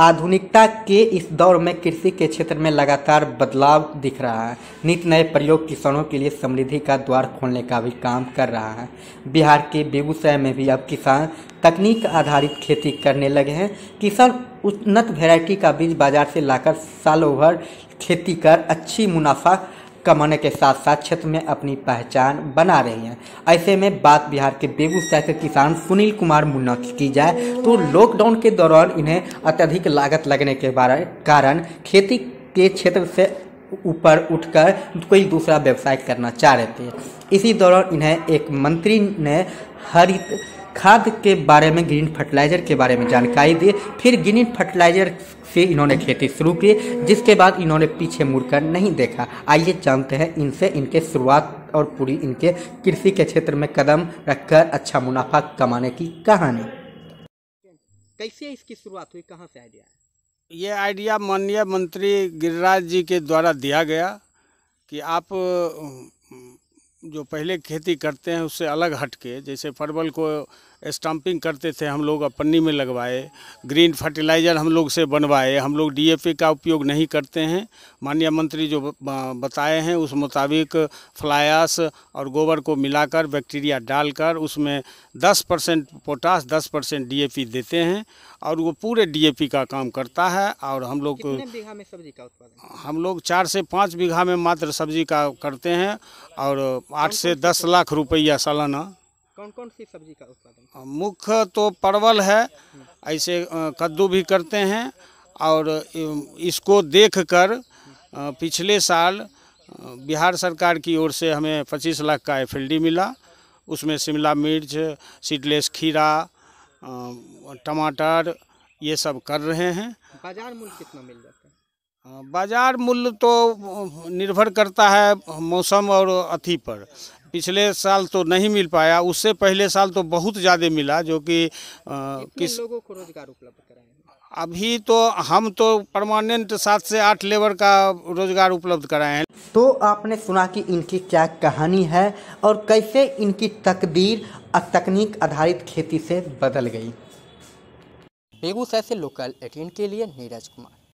आधुनिकता के इस दौर में कृषि के क्षेत्र में लगातार बदलाव दिख रहा है नित नए प्रयोग किसानों के लिए समृद्धि का द्वार खोलने का भी काम कर रहा है बिहार के बेगूसराय में भी अब किसान तकनीक आधारित खेती करने लगे हैं किसान उन्नत वैरायटी का बीज बाजार से लाकर सालों भर खेती कर अच्छी मुनाफा कमाने के साथ साथ क्षेत्र में अपनी पहचान बना रही हैं ऐसे में बात बिहार के बेगूसराय के किसान सुनील कुमार मुन्ना की, की जाए तो लॉकडाउन के दौरान इन्हें अत्यधिक लागत लगने के कारण खेती के क्षेत्र से ऊपर उठकर कोई दूसरा व्यवसाय करना चाह रहे थे इसी दौरान इन्हें एक मंत्री ने हरित खाद के बारे में ग्रीन फर्टिलाइजर के बारे में जानकारी दी फिर ग्रीन फर्टिलाइजर से इन्होंने खेती शुरू की जिसके बाद इन्होंने पीछे मुड़कर नहीं देखा आइए जानते हैं इनसे इनके शुरुआत और पूरी इनके कृषि के क्षेत्र में कदम रखकर अच्छा मुनाफा कमाने की कहानी कैसे इसकी शुरुआत हुई कहाँ से आइडिया है ये आइडिया माननीय मंत्री गिरिराज जी के द्वारा दिया गया कि आप जो पहले खेती करते हैं उससे अलग हट के जैसे परवल को स्टम्पिंग करते थे हम लोग अपनी पन्नी में लगवाए ग्रीन फर्टिलाइज़र हम लोग से बनवाए हम लोग डीएपी का उपयोग नहीं करते हैं माननीय मंत्री जो बताए हैं उस मुताबिक फ्लायास और गोबर को मिलाकर बैक्टीरिया डालकर उसमें 10 परसेंट पोटास 10 परसेंट डी देते हैं और वो पूरे डी का काम करता है और हम लोग बीघा में सब्जी का उत्पादन हम लोग चार से पाँच बीघा में मात्र सब्जी का करते हैं और आठ से दस लाख रुपया सालाना कौन कौन सी सब्जी का उत्पादन मुख्य तो परवल है ऐसे कद्दू भी करते हैं और इसको देखकर पिछले साल बिहार सरकार की ओर से हमें पच्चीस लाख का एफ मिला उसमें शिमला मिर्च सीडलेस खीरा टमाटर ये सब कर रहे हैं बाजार मूल्य कितना मिल जाता हाँ, बाजार मूल्य तो निर्भर करता है मौसम और अथी पर पिछले साल तो नहीं मिल पाया उससे पहले साल तो बहुत ज़्यादा मिला जो कि किस लोगों को रोजगार उपलब्ध कराए अभी तो हम तो परमानेंट सात से आठ लेबर का रोजगार उपलब्ध कराए हैं तो आपने सुना कि इनकी क्या कहानी है और कैसे इनकी तकदीर और तकनीक आधारित खेती से बदल गई बेगूसराय से लोकल एटीन के लिए नीरज कुमार